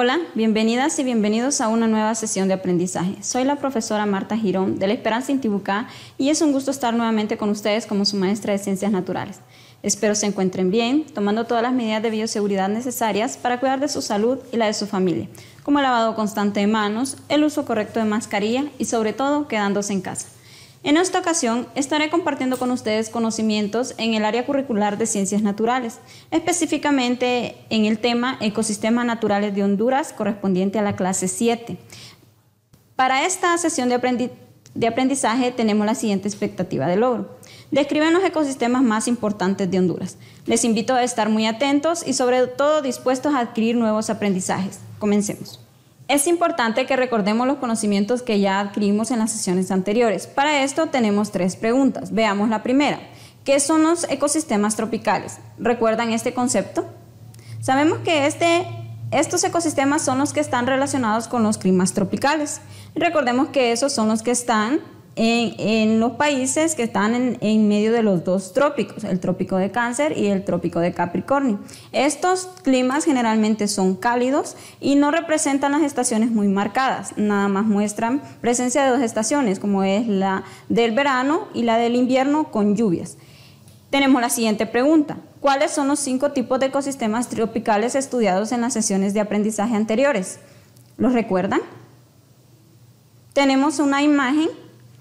Hola, bienvenidas y bienvenidos a una nueva sesión de aprendizaje. Soy la profesora Marta Girón de la Esperanza Intibucá y es un gusto estar nuevamente con ustedes como su maestra de Ciencias Naturales. Espero se encuentren bien, tomando todas las medidas de bioseguridad necesarias para cuidar de su salud y la de su familia, como el lavado constante de manos, el uso correcto de mascarilla y sobre todo quedándose en casa. En esta ocasión estaré compartiendo con ustedes conocimientos en el área curricular de ciencias naturales, específicamente en el tema Ecosistemas Naturales de Honduras, correspondiente a la clase 7. Para esta sesión de, aprendizaje tenemos la siguiente expectativa de logro. Describen los ecosistemas más importantes de Honduras. Les invito a estar muy atentos y sobre todo dispuestos a adquirir nuevos aprendizajes. Comencemos. Es importante que recordemos los conocimientos que ya adquirimos en las sesiones anteriores. Para esto tenemos tres preguntas. Veamos la primera. ¿Qué son los ecosistemas tropicales? ¿Recuerdan este concepto? Sabemos que este, estos ecosistemas son los que están relacionados con los climas tropicales. Recordemos que esos son los que están en, los países que están en, en, medio de los dos trópicos, el trópico de Cáncer y el trópico de Capricornio. Estos climas generalmente son cálidos y no representan las estaciones muy marcadas, nada más muestran presencia de dos estaciones, como es la del verano y la del invierno con lluvias. Tenemos la siguiente pregunta. ¿Cuáles son los cinco tipos de ecosistemas tropicales estudiados en las sesiones de aprendizaje anteriores? ¿Los recuerdan? Tenemos una imagen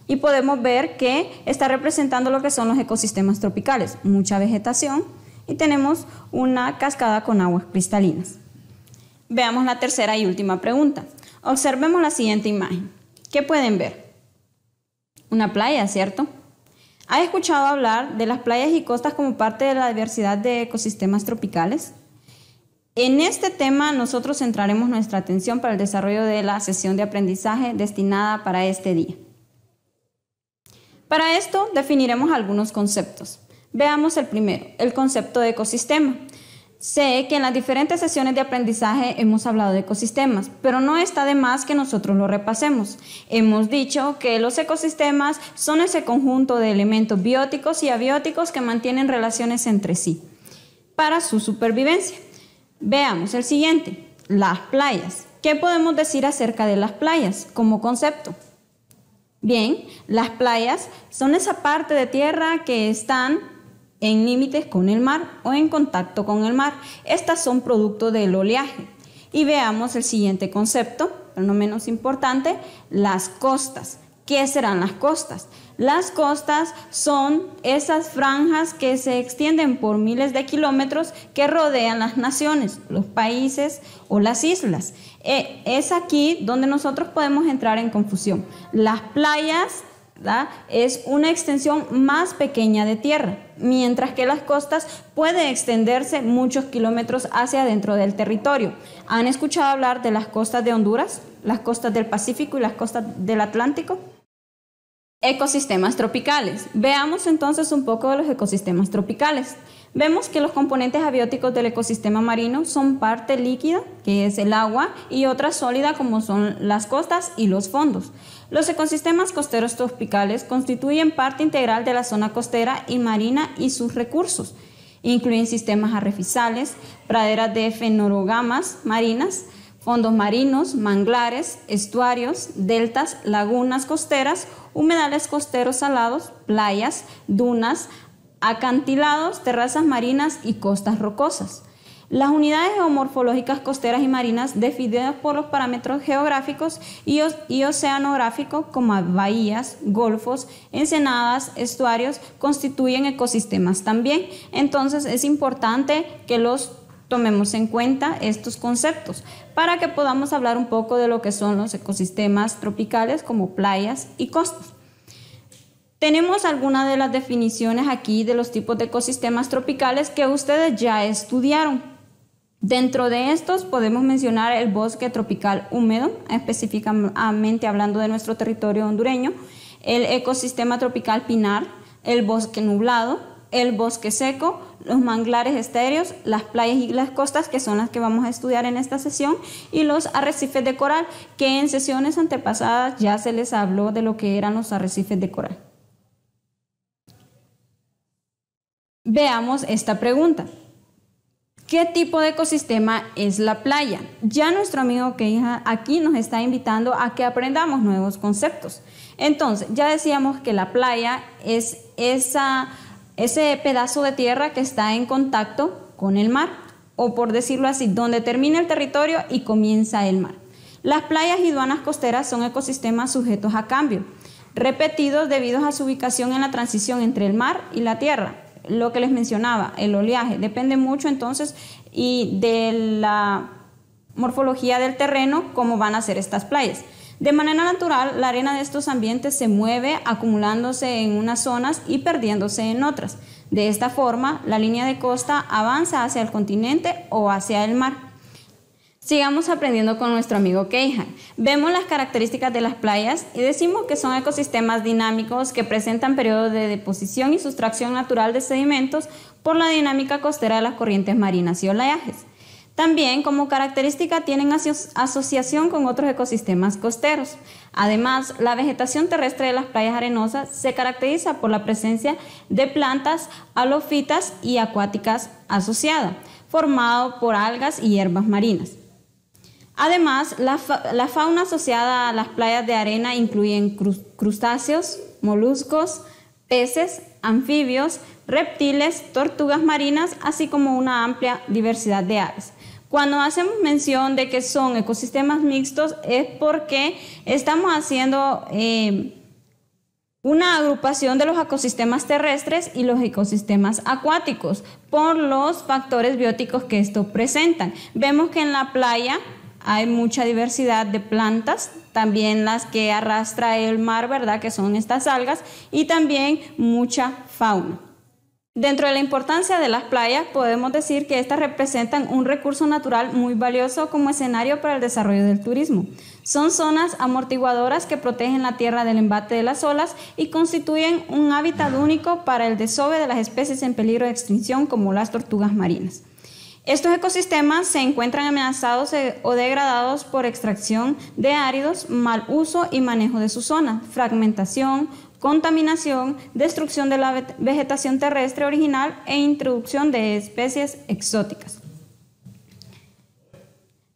y podemos ver que está representando lo que son los ecosistemas tropicales, mucha vegetación y tenemos una cascada con aguas cristalinas. Veamos la tercera y última pregunta. Observemos la siguiente imagen. ¿Qué pueden ver? Una playa, ¿cierto? ¿Ha escuchado hablar de las playas y costas como parte de la diversidad de ecosistemas tropicales? En este tema nosotros centraremos nuestra atención para el desarrollo de la sesión de aprendizaje destinada para este día. Para esto definiremos algunos conceptos. Veamos el primero, el concepto de ecosistema. Sé que en las diferentes sesiones de aprendizaje hemos hablado de ecosistemas, pero no está de más que nosotros lo repasemos. Hemos dicho que los ecosistemas son ese conjunto de elementos bióticos y abióticos que mantienen relaciones entre sí para su supervivencia. Veamos el siguiente, las playas. ¿Qué podemos decir acerca de las playas como concepto? Bien, las playas son esa parte de tierra que están en límites con el mar o en contacto con el mar. Estas son producto del oleaje. Y veamos el siguiente concepto, pero no menos importante, las costas. ¿Qué serán las costas? Las costas son esas franjas que se extienden por miles de kilómetros que rodean las naciones, los países o las islas. E, es aquí donde nosotros podemos entrar en confusión. Las playas es una extensión más pequeña de tierra, mientras que las costas pueden extenderse muchos kilómetros hacia adentro del territorio. ¿Han escuchado hablar de las costas de Honduras, las costas del Pacífico y las costas del Atlántico? Ecosistemas tropicales. Veamos entonces un poco de los ecosistemas tropicales. Vemos que los componentes abióticos del ecosistema marino son parte líquida, que es el agua, y otra sólida, como son las costas y los fondos. Los ecosistemas costeros tropicales constituyen parte integral de la zona costera y marina y sus recursos. Incluyen sistemas arrefisales, praderas de fenorogamas marinas, fondos marinos, manglares, estuarios, deltas, lagunas costeras, humedales costeros salados, playas, dunas, acantilados, terrazas marinas y costas rocosas. Las unidades geomorfológicas costeras y marinas definidas por los parámetros geográficos y, oceanográficos como bahías, golfos, ensenadas, estuarios constituyen ecosistemas también. Entonces es importante que los tomemos en cuenta estos conceptos para que podamos hablar un poco de lo que son los ecosistemas tropicales como playas y costas. Tenemos algunas de las definiciones aquí de los tipos de ecosistemas tropicales que ustedes ya estudiaron. Dentro de estos podemos mencionar el bosque tropical húmedo, específicamente hablando de nuestro territorio hondureño, el ecosistema tropical pinar, el bosque nublado, el bosque seco, los manglares estéreos, las playas y las costas, que son las que vamos a estudiar en esta sesión, y los arrecifes de coral, que en sesiones antepasadas ya se les habló de lo que eran los arrecifes de coral. Veamos esta pregunta. ¿Qué tipo de ecosistema es la playa? Ya nuestro amigo Keija aquí nos está invitando a que aprendamos nuevos conceptos. Entonces, ya decíamos que la playa es ese pedazo de tierra que está en contacto con el mar, o por decirlo así, donde termina el territorio y comienza el mar. Las playas y aduanas costeras son ecosistemas sujetos a cambio, repetidos debido a su ubicación en la transición entre el mar y la tierra lo que les mencionaba, el oleaje, depende mucho entonces y de la morfología del terreno, cómo van a ser estas playas. De manera natural, la arena de estos ambientes se mueve acumulándose en unas zonas y perdiéndose en otras. De esta forma, la línea de costa avanza hacia el continente o hacia el mar. Sigamos aprendiendo con nuestro amigo Keihan. Vemos las características de las playas y decimos que son ecosistemas dinámicos que presentan periodos de deposición y sustracción natural de sedimentos por la dinámica costera de las corrientes marinas y oleajes. También como característica tienen asociación con otros ecosistemas costeros. Además, la vegetación terrestre de las playas arenosas se caracteriza por la presencia de plantas alofitas y acuáticas asociadas, formado por algas y hierbas marinas. Además, la, fauna asociada a las playas de arena incluyen crustáceos, moluscos, peces, anfibios, reptiles, tortugas marinas, así como una amplia diversidad de aves. Cuando hacemos mención de que son ecosistemas mixtos es porque estamos haciendo eh, una agrupación de los ecosistemas terrestres y los ecosistemas acuáticos por los factores bióticos que estos presentan. Vemos que en la playa hay mucha diversidad de plantas, también las que arrastra el mar, ¿verdad? Que son estas algas, y también mucha fauna. Dentro de la importancia de las playas, podemos decir que estas representan un recurso natural muy valioso como escenario para el desarrollo del turismo. Son zonas amortiguadoras que protegen la tierra del embate de las olas y constituyen un hábitat único para el desove de las especies en peligro de extinción como las tortugas marinas. Estos ecosistemas se encuentran amenazados o degradados por extracción de áridos, mal uso y manejo de su zona, fragmentación, contaminación, destrucción de la vegetación terrestre original e introducción de especies exóticas.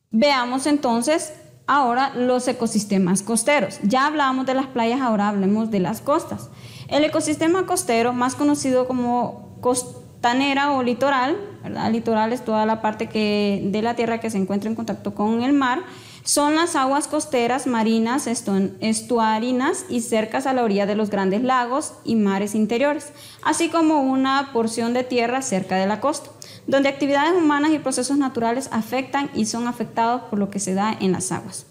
Veamos entonces ahora los ecosistemas costeros. Ya hablábamos de las playas, ahora hablemos de las costas. El ecosistema costero, más conocido como costanera o litoral, ¿verdad? Litoral es toda la parte que, de la tierra que se encuentra en contacto con el mar. Son las aguas costeras, marinas, estuarinas y cercas a la orilla de los grandes lagos y mares interiores, así como una porción de tierra cerca de la costa, donde actividades humanas y procesos naturales afectan y son afectados por lo que se da en las aguas.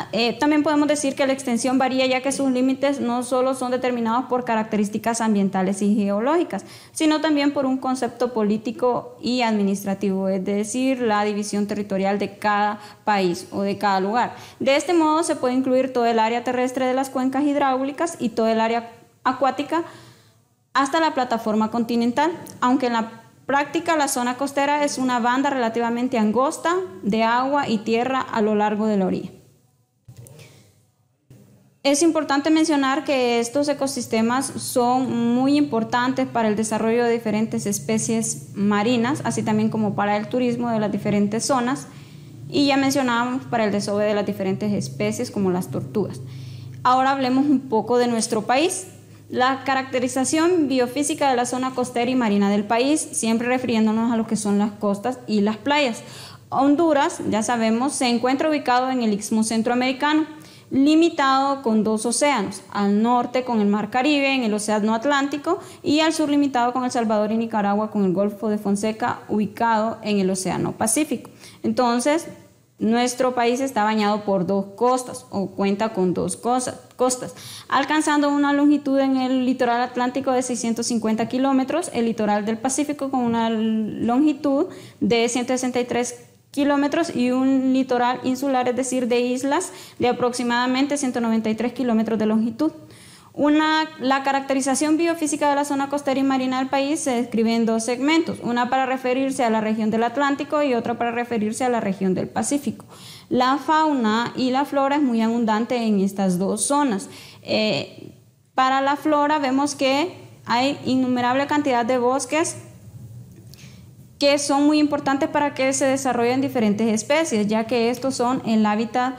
Ah, eh, también podemos decir que la extensión varía ya que sus límites no solo son determinados por características ambientales y geológicas, sino también por un concepto político y administrativo, es decir, la división territorial de cada país o de cada lugar. De este modo se puede incluir todo el área terrestre de las cuencas hidráulicas y todo el área acuática hasta la plataforma continental, aunque en la práctica la zona costera es una banda relativamente angosta de agua y tierra a lo largo de la orilla. Es importante mencionar que estos ecosistemas son muy importantes para el desarrollo de diferentes especies marinas, así también como para el turismo de las diferentes zonas y ya mencionábamos para el desove de las diferentes especies como las tortugas. Ahora hablemos un poco de nuestro país. La caracterización biofísica de la zona costera y marina del país, siempre refiriéndonos a lo que son las costas y las playas. Honduras, ya sabemos, se encuentra ubicado en el Istmo Centroamericano limitado con dos océanos, al norte con el Mar Caribe en el Océano Atlántico y al sur limitado con El Salvador y Nicaragua con el Golfo de Fonseca ubicado en el Océano Pacífico. Entonces, nuestro país está bañado por dos costas o cuenta con dos costas, costas alcanzando una longitud en el litoral atlántico de 650 kilómetros, el litoral del Pacífico con una longitud de 163 kilómetros kilómetros y un litoral insular, es decir, de islas de aproximadamente 193 kilómetros de longitud. Una, la caracterización biofísica de la zona costera y marina del país se describe en dos segmentos, una para referirse a la región del Atlántico y otra para referirse a la región del Pacífico. La fauna y la flora es muy abundante en estas dos zonas. Eh, para la flora vemos que hay innumerable cantidad de bosques, que son muy importantes para que se desarrollen diferentes especies, ya que estos son el hábitat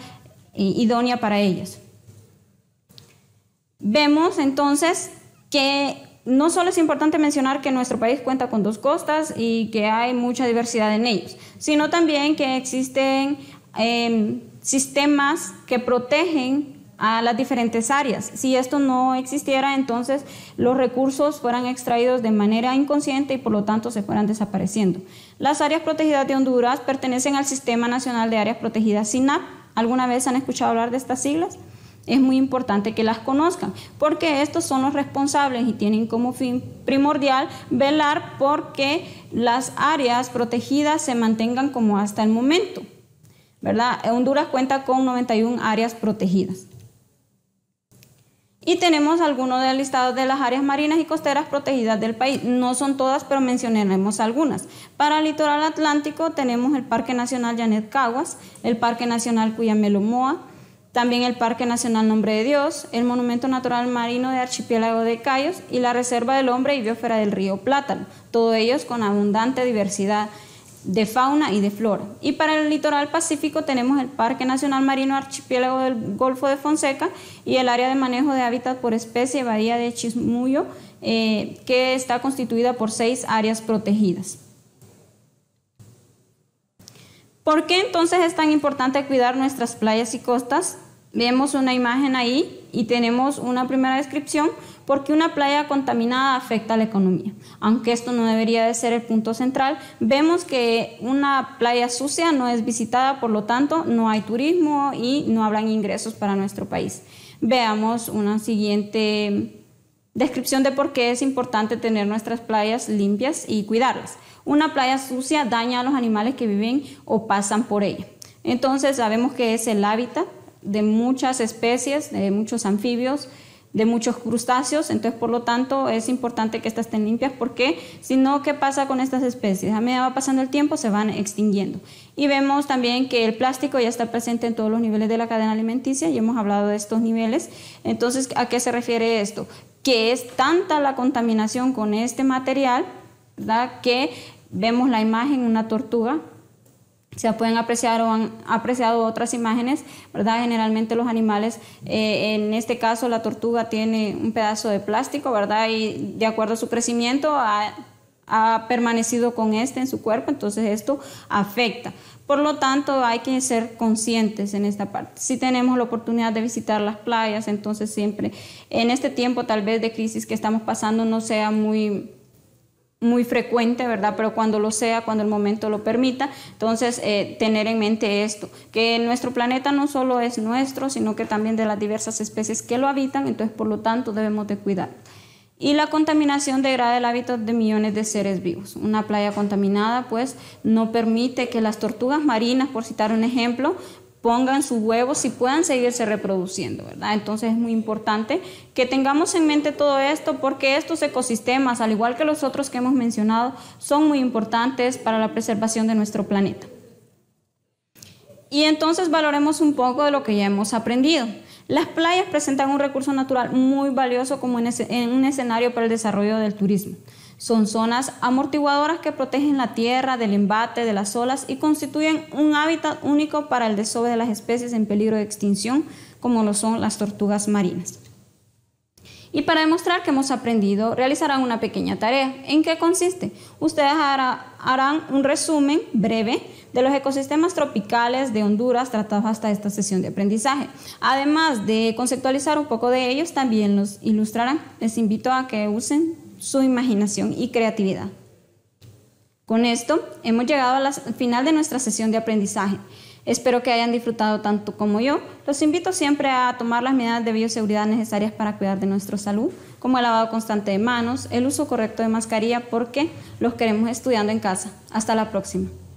eh, idóneo para ellas. Vemos entonces que no solo es importante mencionar que nuestro país cuenta con dos costas y que hay mucha diversidad en ellos, sino también que existen em, sistemas que protegen a las diferentes áreas. Si esto no existiera, entonces los recursos fueran extraídos de manera inconsciente y por lo tanto se fueran desapareciendo. Las áreas protegidas de Honduras pertenecen al Sistema Nacional de Áreas Protegidas SINAP. ¿Alguna vez han escuchado hablar de estas siglas? Es muy importante que las conozcan, porque estos son los responsables y tienen como fin primordial velar porque las áreas protegidas se mantengan como hasta el momento. ¿Verdad? Honduras cuenta con 91 áreas protegidas. Y tenemos algunos del listado de las áreas marinas y costeras protegidas del país. No son todas, pero mencionaremos algunas. Para el litoral atlántico tenemos el Parque Nacional Yanet Caguas, el Parque Nacional Cuyamelomoa, también el Parque Nacional Nombre de Dios, el Monumento Natural Marino de Archipiélago de Cayos y la Reserva del Hombre y Biosfera del Río Plátano, todos ellos con abundante diversidad de fauna y de flora. Y para el litoral pacífico tenemos el Parque Nacional Marino Archipiélago del Golfo de Fonseca y el área de manejo de hábitat por especie Bahía de Chismuyo, eh, que está constituida por seis áreas protegidas. ¿Por qué entonces es tan importante cuidar nuestras playas y costas? Vemos una imagen ahí y tenemos una primera descripción porque una playa contaminada afecta a la economía. Aunque esto no debería de ser el punto central, vemos que una playa sucia no es visitada, por lo tanto no hay turismo y no habrán ingresos para nuestro país. Veamos una siguiente descripción de por qué es importante tener nuestras playas limpias y cuidarlas. Una playa sucia daña a los animales que viven o pasan por ella. Entonces sabemos que es el hábitat de muchas especies, de muchos anfibios, de muchos crustáceos, entonces por lo tanto es importante que estas estén limpias porque si no, ¿qué pasa con estas especies? A medida va pasando el tiempo se van extinguiendo. Y vemos también que el plástico ya está presente en todos los niveles de la cadena alimenticia y hemos hablado de estos niveles. Entonces, ¿a qué se refiere esto? Que es tanta la contaminación con este material ¿verdad? que vemos la imagen, una tortuga se pueden apreciar o han apreciado otras imágenes, ¿verdad? Generalmente los animales, eh, en este caso la tortuga tiene un pedazo de plástico, ¿verdad? Y de acuerdo a su crecimiento ha, ha permanecido con este en su cuerpo, entonces esto afecta. Por lo tanto, hay que ser conscientes en esta parte. Si tenemos la oportunidad de visitar las playas, entonces siempre en este tiempo tal vez de crisis que estamos pasando no sea muy muy frecuente, ¿verdad? Pero cuando lo sea, cuando el momento lo permita. Entonces, eh, tener en mente esto, que nuestro planeta no solo es nuestro, sino que también de las diversas especies que lo habitan, entonces, por lo tanto, debemos de cuidar. Y la contaminación degrada el hábitat de millones de seres vivos. Una playa contaminada, pues, no permite que las tortugas marinas, por citar un ejemplo, pongan sus huevos y puedan seguirse reproduciendo, ¿verdad? Entonces es muy importante que tengamos en mente todo esto porque estos ecosistemas, al igual que los otros que hemos mencionado, son muy importantes para la preservación de nuestro planeta. Y entonces valoremos un poco de lo que ya hemos aprendido. Las playas presentan un recurso natural muy valioso como un escenario para el desarrollo del turismo. Son zonas amortiguadoras que protegen la tierra del embate de las olas y constituyen un hábitat único para el desove de las especies en peligro de extinción, como lo son las tortugas marinas. Y para demostrar que hemos aprendido, realizarán una pequeña tarea. ¿En qué consiste? Ustedes harán un resumen breve de los ecosistemas tropicales de Honduras tratados hasta esta sesión de aprendizaje. Además de conceptualizar un poco de ellos, también los ilustrarán. Les invito a que usen su imaginación y creatividad. Con esto hemos llegado al final de nuestra sesión de aprendizaje. Espero que hayan disfrutado tanto como yo. Los invito siempre a tomar las medidas de bioseguridad necesarias para cuidar de nuestra salud, como el lavado constante de manos, el uso correcto de mascarilla, porque los queremos estudiando en casa. Hasta la próxima.